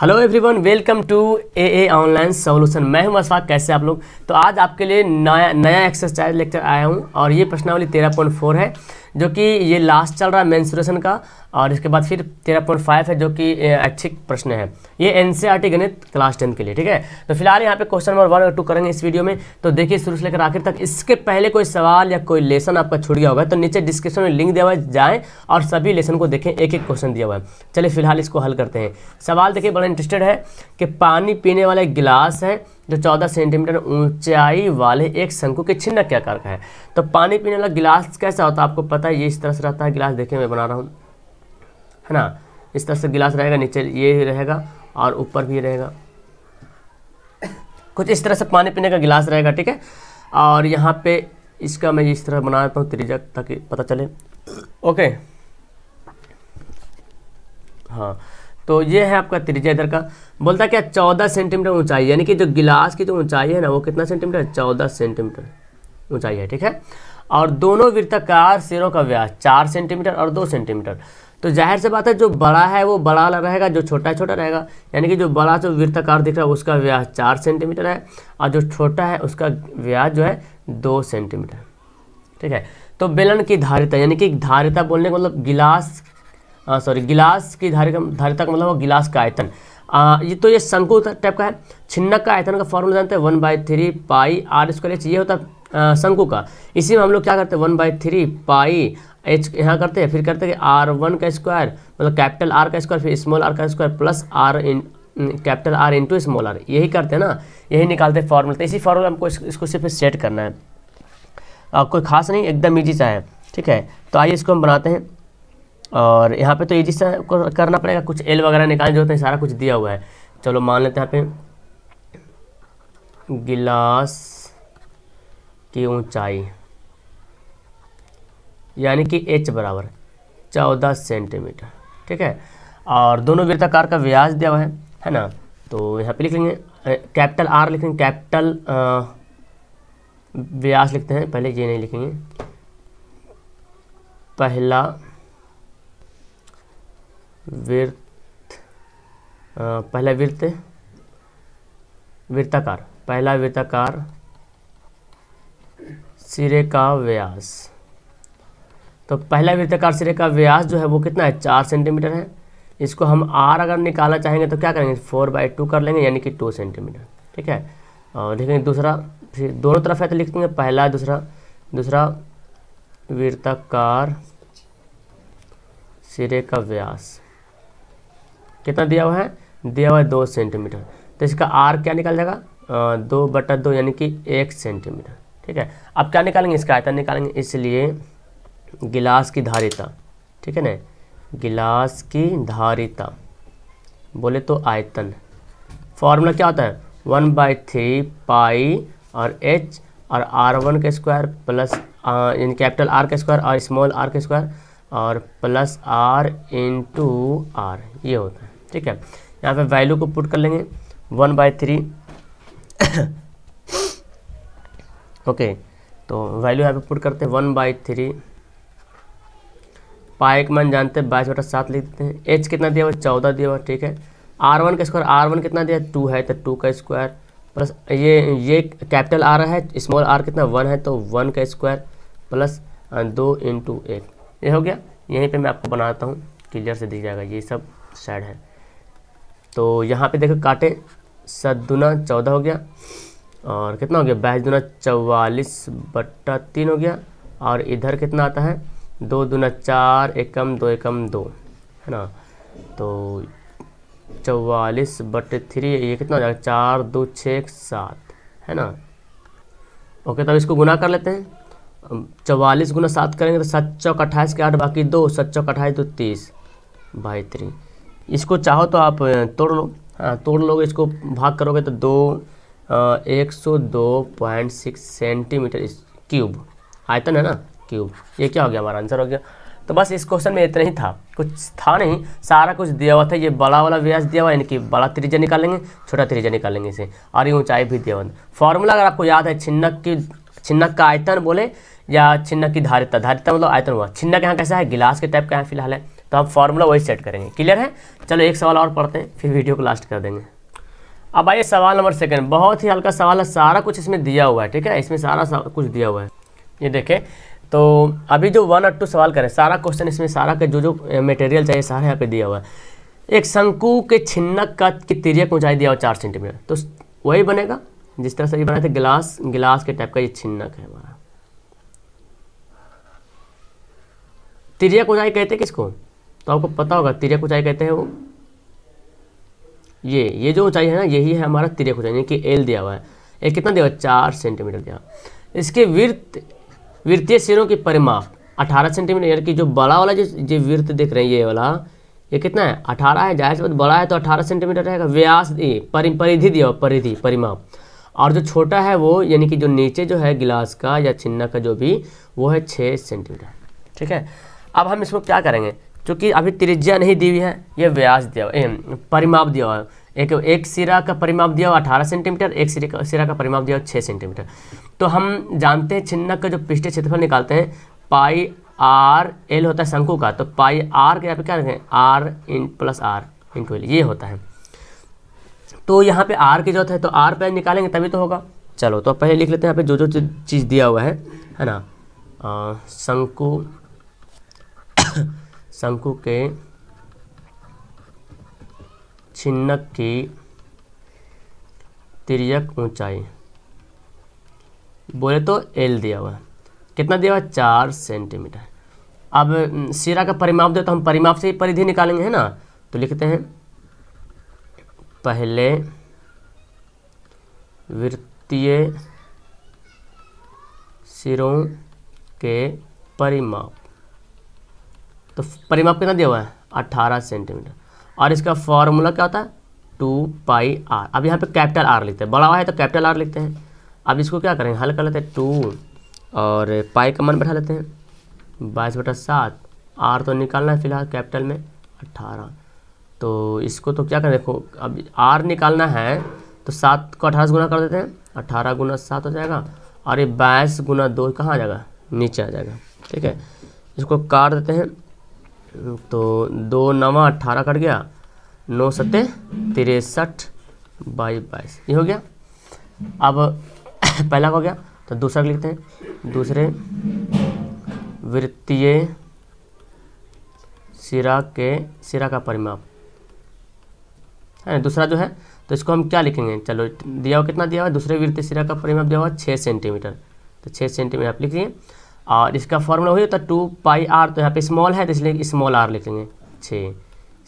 hello everyone welcome to A A online solution मैं हूं अशफाक कैसे आप लोग तो आज आपके लिए नया नया एक्सरसाइज लेक्चर आया हूं और ये प्रश्नावली 13.4 है जो कि ये लास्ट चल रहा है मैंसुरेशन का और इसके बाद फिर तेरह पॉइंट फाइव है जो कि अच्छी प्रश्न है ये एन e गणित क्लास टेंथ के लिए ठीक है तो फिलहाल यहाँ पे क्वेश्चन नंबर वन और टू करेंगे इस वीडियो में तो देखिए शुरू से लेकर आखिर तक इसके पहले कोई सवाल या कोई लेसन आपका छूट गया होगा तो नीचे डिस्क्रिप्शन में लिंक दिया हुआ है जाएँ और सभी लेसन को देखें एक एक क्वेश्चन दिया हुआ है चलिए फिलहाल इसको हल करते हैं सवाल देखिए बड़ा इंटरेस्टेड है कि पानी पीने वाला एक गिलास है जो 14 सेंटीमीटर ऊंचाई वाले एक शंकु के छिन्न क्या आकार का है तो पानी पीने वाला गिलास कैसा होता है आपको पता है ये इस तरह से रहता है गिलास देखिए मैं बना रहा हूँ है ना इस तरह से गिलास रहेगा नीचे ये रहेगा और ऊपर भी रहेगा कुछ इस तरह से पानी पीने का गिलास रहेगा ठीक है और यहाँ पे इसका मैं इस तरह बना देता हूँ त्रिजक ताकि पता चले ओके हाँ तो ये है आपका त्रिज्या इधर का बोलता क्या चौदह सेंटीमीटर ऊंचाई यानी कि जो गिलास की जो ऊंचाई है ना वो कितना सेंटीमीटर चौदह सेंटीमीटर ऊंचाई है ठीक है और दोनों वृत्ताकार सिरों का व्यास चार सेंटीमीटर और दो सेंटीमीटर तो जाहिर से बात है जो बड़ा है वो बड़ा रहेगा जो छोटा छोटा रहेगा यानी कि जो बड़ा जो वृत्ताकार दिख रहा है उसका व्यास चार सेंटीमीटर है और जो छोटा है उसका व्यास जो है दो सेंटीमीटर ठीक है तो बेलन की धारिता यानी कि धारिता बोलने का मतलब गिलास सॉरी गिलास की धारिता का मतलब गिलास का आयतन आ, ये तो ये शंकु टाइप का है छिन्नक का आयतन का फॉर्मूला जानते हैं one by three pi R square H ये होता है शंकु का इसी में हम लोग क्या करते हैं one by three pi H यहाँ करते हैं फिर करते हैं आर वन का स्क्वायर मतलब कैपिटल आर का स्क्वायर फिर स्मॉल आर का square plus R in capital R into small R यही करते हैं ना यही निकालते हैं फॉर्मूला तो इसी फॉर्मूला हमको इसको सिर्फ सेट करना है आ, कोई खास नहीं एकदम ईजी सा है ठीक है तो आइए इसको हम बनाते हैं और यहाँ पे तो ये सा करना पड़ेगा कुछ एल वगैरह निकाल जो होता है सारा कुछ दिया हुआ है चलो मान लेते हैं यहाँ पे गिलास की ऊंचाई यानी कि एच बराबर चौदह सेंटीमीटर ठीक है और दोनों वृत्ताकार का व्यास दिया हुआ है है ना तो यहाँ पे लिख लेंगे कैपिटल आर लिखेंगे कैपिटल व्यास लिखते हैं पहले ये नहीं लिखेंगे पहला वृत्त पहला वृत्त वृत्ताकार पहला वृत्ताकार सिरे का व्यास तो पहला वृत्ताकार सिरे का व्यास जो है वो कितना है चार सेंटीमीटर है इसको हम आर अगर निकालना चाहेंगे तो क्या करेंगे फोर बाई टू कर लेंगे यानी कि टू सेंटीमीटर ठीक है और देखेंगे दूसरा फिर दोनों तरफ है तो लिख देंगे पहला दूसरा दूसरा वृत्ताकार सिरे का व्यास कितना दिया हुआ है दिया हुआ है दो सेंटीमीटर तो इसका आर क्या निकल जाएगा दो बटा दो यानी कि एक सेंटीमीटर ठीक है अब क्या निकालेंगे इसका आयतन निकालेंगे इसलिए गिलास की धारिता ठीक है ना गिलास की धारिता बोले तो आयतन फॉर्मूला क्या होता है वन बाई थ्री पाई और एच और आर वन का स्क्वायर प्लस यानी कैपिटल आर का स्क्वायर और स्मॉल आर का स्क्वायर और plus R into R ये होता है ठीक है यहाँ पे वैल्यू को पुट कर लेंगे वन बाई थ्री ओके तो वैल्यू यहाँ पे पुट करते हैं वन बाई थ्री पाए मन मान जानते हैं बाईस बटा सात लिख देते हैं एच कितना दिया हुआ चौदह दिया हुआ ठीक है आर वन का स्क्वायर आर वन कितना दिया टू है तो टू का स्क्वायर प्लस ये ये कैपिटल आर है स्मॉल आर कितना वन है तो वन का स्क्वायर प्लस uh, दो इंटू एक ये हो गया यहीं पे मैं आपको बनाता हूँ क्लियर से दिख जाएगा ये सब साइड है तो यहाँ पे देखो काटे सत दुना चौदह हो गया और कितना हो गया बाईस दुना चवालीस बट्टा तीन हो गया और इधर कितना आता है दो दुना चार एकम दो एकम दो है ना तो चवालीस बट थ्री ये कितना हो जाएगा चार दो छः एक सात है ना ओके तब इसको गुना कर लेते हैं चवालीस गुना सात करेंगे तो सात चौक अट्ठाईस के आठ बाकी दो सत चौक अट्ठाईस दो तीस बाई थ्री इसको चाहो तो आप तोड़ लो हाँ तोड़ लोगे इसको भाग करोगे तो दो एक सौ दो पॉइंट सिक्स सेंटीमीटर क्यूब आयतन है ना क्यूब ये क्या हो गया हमारा आंसर हो गया तो बस इस क्वेश्चन में इतना ही था कुछ था नहीं सारा कुछ दिया हुआ था ये बड़ा वाला व्यास दिया हुआ यानी कि बड़ा त्रिज्या निकालेंगे छोटा त्रिज्या निकालेंगे इसे और ये ऊंचाई भी दिया हुआ फॉर्मूला अगर आपको याद है छिन्नक की छिन्नक का आयतन बोले या छिन्नक की धारिता धारिता मतलब आयतन हुआ छिन्नक यहाँ कैसा है गिलास के टाइप का यहाँ फिलहाल है तो आप फार्मूला वही सेट करेंगे क्लियर है चलो एक सवाल और पढ़ते हैं फिर वीडियो को लास्ट कर देंगे अब आइए सवाल नंबर सेकंड बहुत ही हल्का सवाल है सारा कुछ इसमें दिया हुआ है ठीक है इसमें सारा, सा, कुछ दिया हुआ है ये देखें तो अभी जो वन और टू सवाल करें सारा क्वेश्चन इसमें सारा का जो जो मटेरियल चाहिए सारा यहाँ पे दिया हुआ है एक शंकु के छिन्नक का की तिरक ऊंचाई दिया हुआ चार सेंटीमीटर तो वही बनेगा जिस तरह से ये बनाए थे गिलास गिलास के टाइप का ये छिन्नक है हमारा तिरक ऊंचाई कहते किसको तो आपको पता होगा तिरक ऊंचाई कहते हैं वो ये ये जो ऊंचाई है ना यही है हमारा तिरक ऊंचाई यानी कि एल दिया हुआ है ये कितना दिया हुआ चार सेंटीमीटर दिया इसके वृत्त वृत्तीय सिरों की परिमाप 18 सेंटीमीटर यानी कि जो बड़ा वाला जो ये वृत्त देख रहे हैं ये वाला ये कितना है 18 है जाहिर बड़ा है तो 18 सेंटीमीटर रहेगा व्यास परि परिधि दिया हुआ परिधि परिमाप और जो छोटा है वो यानी कि जो नीचे जो है गिलास का या छिन्ना का जो भी वो है छः सेंटीमीटर ठीक है अब हम इसको क्या करेंगे क्योंकि अभी त्रिज्या नहीं दी हुई है ये व्यास दिया हुआ परिमाप दिया हुआ है एक एक सिरा का परिमाप दिया हुआ अठारह सेंटीमीटर एक सिरे का सिरा का परिमाप दिया हुआ छः सेंटीमीटर तो हम जानते हैं छिन्नक का जो पृष्ठ क्षेत्रफल निकालते हैं पाई आर एल होता है शंकु का तो पाई आर के यहाँ पे क्या रखें R in plus R into L ये होता है तो यहाँ पे आर की जरूरत है तो आर पे निकालेंगे तभी तो होगा चलो तो पहले लिख लेते हैं यहाँ पे जो जो चीज़ दिया हुआ है है ना शंकु शंकु के छिन्नक की तिरक ऊंचाई बोले तो एल दिया हुआ कितना दिया हुआ चार सेंटीमीटर अब सिरा का परिमाप दे तो हम परिमाप से ही परिधि निकालेंगे है ना तो लिखते हैं पहले वृत्तीय सिरों के परिमाप तो परिमाप कितना दिया हुआ है अट्ठारह सेंटीमीटर और इसका फॉर्मूला क्या होता है टू पाई आर अब यहाँ पे कैपिटल आर लिखते हैं बड़ा हुआ है तो कैपिटल आर लिखते हैं अब इसको क्या करेंगे हल कर लेते हैं टू और पाई का मन बैठा लेते हैं बाईस बटा सात आर तो निकालना है फिलहाल कैपिटल में अट्ठारह तो इसको तो क्या करें देखो अब आर निकालना है तो सात को अठारह गुना कर देते हैं अट्ठारह गुना सात हो जाएगा और ये बाईस गुना दो कहाँ आ जाएगा नीचे आ जाएगा ठीक है इसको काट देते हैं तो दो नवा अट्ठारह कट गया नौ सत्ते तिरसठ बाईस बाईस ये हो गया अब पहला हो गया तो दूसरा लिखते हैं दूसरे वृत्तीय सिरा के सिरा का परिमाप है ना दूसरा जो है तो इसको हम क्या लिखेंगे चलो दिया हुआ कितना दिया हुआ दूसरे वृत्तीय सिरा का परिमाप दिया हुआ छः सेंटीमीटर तो छः सेंटीमीटर आप लिखिए और इसका फॉर्मूला वही होता है टू पाई आर तो यहाँ पे स्मॉल है तो इसलिए स्मॉल आर लिख लेंगे छः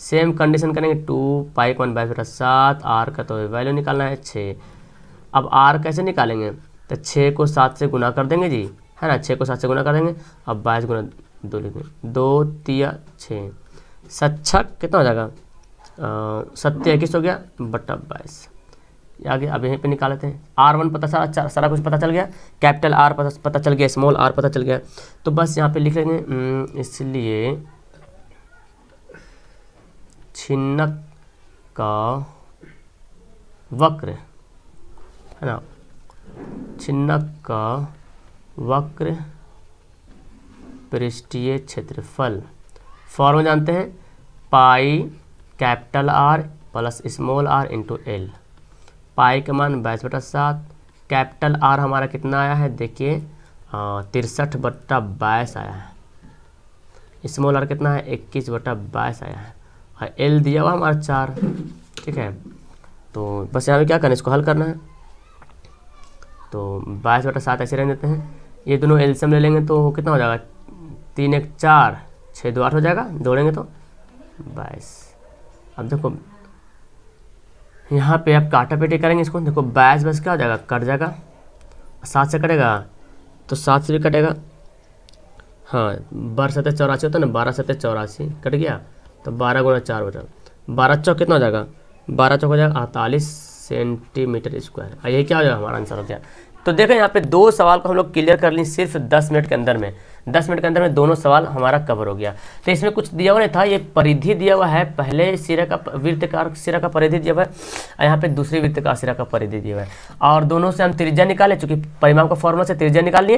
सेम कंडीशन करेंगे टू पाई वन बाई बटा सात आर का तो वैल्यू निकालना है छः अब आर कैसे निकालेंगे तो छः को सात से गुना कर देंगे जी है ना छः को सात से गुना कर देंगे अब बाईस गुना दो लिख देंगे दो तिया छः सच्छक कितना हो जाएगा सत्य इक्कीस हो गया बटा बाईस आगे अब यहीं पे लेते हैं आर वन पता सारा अच्छा, सारा कुछ पता चल गया कैपिटल आर पता पता चल गया स्मॉल आर पता चल गया तो बस यहाँ पे लिख लेंगे हम्म, इसलिए छिन्नक का वक्र है ना छिन्नक का वक्र पृष्ठीय क्षेत्रफल फॉर्म जानते हैं pi capital R plus small R into L pi का मान बाईस बटा सात कैपिटल आर हमारा कितना आया है देखिए तिरसठ बट्टा बाईस आया है स्मॉल आर कितना है इक्कीस बट्टा बाईस आया है और एल दिया हुआ हमारा चार ठीक है तो बस यहाँ पर क्या करना है इसको हल करना है तो बाईस बटा सात ऐसे रह देते हैं ये दोनों एल्सियम ले लेंगे तो कितना हो जाएगा तीन एक चार छः दो आठ हो जाएगा दौड़ेंगे तो बाईस अब देखो यहाँ पे आप काटा पेटी करेंगे इसको देखो बैस बस क्या हो जाएगा कट जाएगा सात से कटेगा तो सात से भी कटेगा हाँ बारह सतह चौरासी होता है ना बारह सतह चौरासी कट गया तो बारह गुना चार हो जाएगा बारह चौक कितना हो जाएगा बारह चौक हो जाएगा अड़तालीस सेंटीमीटर स्क्वायर यही क्या हो जाएगा हमारा आंसर हो गया तो देखें यहाँ पे दो सवाल को हम लोग क्लियर कर लें सिर्फ दस मिनट के अंदर में दस मिनट के अंदर में दोनों सवाल हमारा कवर हो गया तो इसमें कुछ दिया हुआ नहीं था ये परिधि दिया हुआ है पहले सिरा का वृत्तकार सिरा का परिधि दिया हुआ है और यहाँ पे दूसरे वृत्तकार सिरा का परिधि दिया हुआ है और दोनों से हम त्रिज्या निकालें चूँकि परिमाप का फॉर्मूला से त्रिज्या निकाल लिए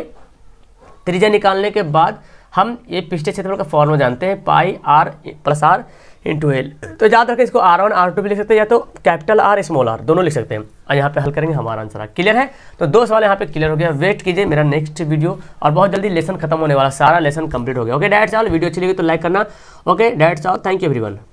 त्रिज्या निकालने के बाद हम ये पिछले क्षेत्रफल का फॉर्मूला जानते हैं pi R plus R into L तो याद रखें इसको आर वन आर टू भी लिख सकते हैं या तो कैपिटल आर स्मॉल आर दोनों लिख सकते हैं और यहाँ पे हल करेंगे हमारा आंसर आ क्लियर है तो दो सवाल यहाँ पे क्लियर हो गया वेट कीजिए मेरा नेक्स्ट वीडियो और बहुत जल्दी लेसन खत्म होने वाला सारा लेसन कंप्लीट हो गया ओके डायरेक्ट साहब वीडियो अच्छी लगी तो लाइक करना ओके डायरेक्ट साहब थैंक यू एवरी